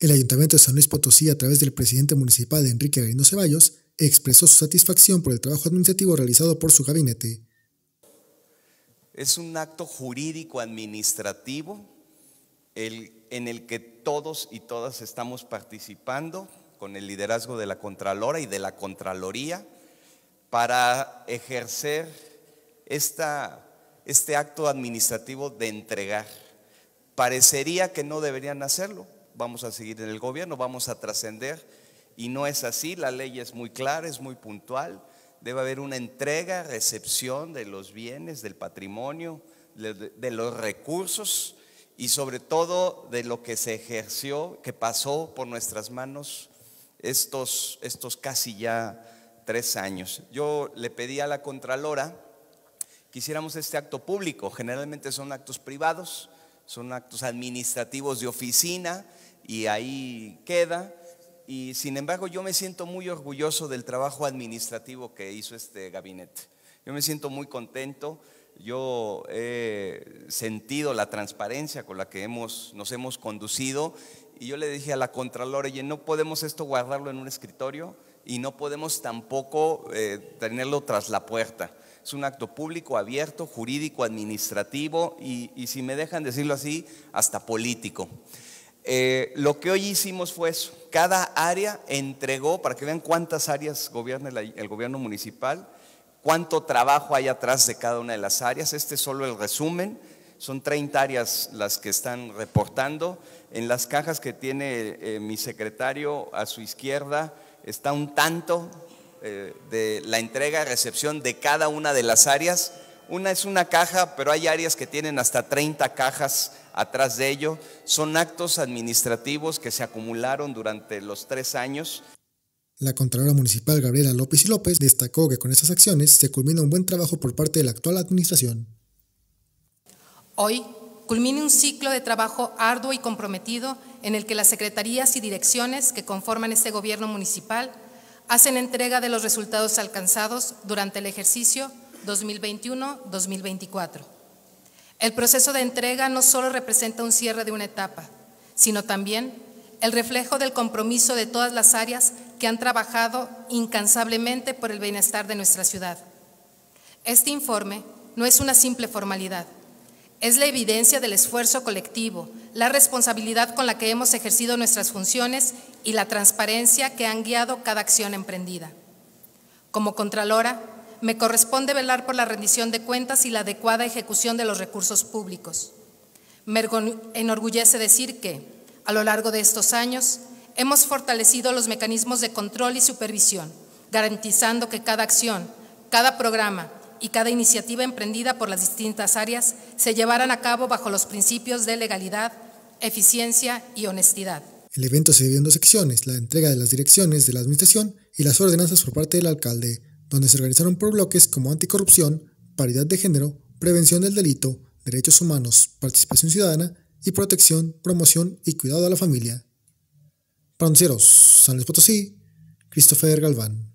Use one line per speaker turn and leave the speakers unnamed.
El Ayuntamiento de San Luis Potosí, a través del presidente municipal Enrique Garino Ceballos, expresó su satisfacción por el trabajo administrativo realizado por su gabinete.
Es un acto jurídico administrativo en el que todos y todas estamos participando con el liderazgo de la Contralora y de la Contraloría para ejercer este acto administrativo de entregar. Parecería que no deberían hacerlo, vamos a seguir en el gobierno, vamos a trascender. Y no es así, la ley es muy clara, es muy puntual. Debe haber una entrega, recepción de los bienes, del patrimonio, de, los recursos y sobre todo de lo que se ejerció, que pasó por nuestras manos estos, estos casi ya tres años. Yo le pedí a la Contralora que hiciéramos este acto público. Generalmente son actos privados, son actos administrativos de oficina y ahí queda. Y sin embargo yo me siento muy orgulloso del trabajo administrativo que hizo este gabinete. Yo me siento muy contento. Yo he sentido la transparencia con la que nos hemos conducido y yo le dije a la Contralora, oye, no podemos esto guardarlo en un escritorio y no podemos tampoco eh, tenerlo tras la puerta. Es un acto público, abierto, jurídico, administrativo y si me dejan decirlo así, hasta político. Eh, lo que hoy hicimos fue eso. Cada área entregó, para que vean cuántas áreas gobierna el, gobierno municipal, cuánto trabajo hay atrás de cada una de las áreas. Este es solo el resumen. Son 30 áreas las que están reportando. En las cajas que tiene eh, mi secretario a su izquierda está un tanto eh, de la entrega y recepción de cada una de las áreas. Una es una caja, pero hay áreas que tienen hasta 30 cajas atrás de ello. Son actos administrativos que se acumularon durante los tres años.
La Contralora Municipal Gabriela López y López destacó que con estas acciones se culmina un buen trabajo por parte de la actual administración.
Hoy culmina un ciclo de trabajo arduo y comprometido en el que las secretarías y direcciones que conforman este gobierno municipal hacen entrega de los resultados alcanzados durante el ejercicio 2021-2024. El proceso de entrega no solo representa un cierre de una etapa, sino también el reflejo del compromiso de todas las áreas que han trabajado incansablemente por el bienestar de nuestra ciudad. Este informe no es una simple formalidad, es la evidencia del esfuerzo colectivo, la responsabilidad con la que hemos ejercido nuestras funciones y la transparencia que han guiado cada acción emprendida. Como Contralora, me corresponde velar por la rendición de cuentas y la adecuada ejecución de los recursos públicos. Me enorgullece decir que, a lo largo de estos años, hemos fortalecido los mecanismos de control y supervisión, garantizando que cada acción, cada programa y cada iniciativa emprendida por las distintas áreas se llevaran a cabo bajo los principios de legalidad, eficiencia y honestidad.
El evento se dividió en dos secciones, la entrega de las direcciones de la Administración y las ordenanzas por parte del alcalde donde se organizaron por bloques como anticorrupción, paridad de género, prevención del delito, derechos humanos, participación ciudadana y protección, promoción y cuidado a la familia. Pronuncieros, San Luis Potosí, Christopher Galván.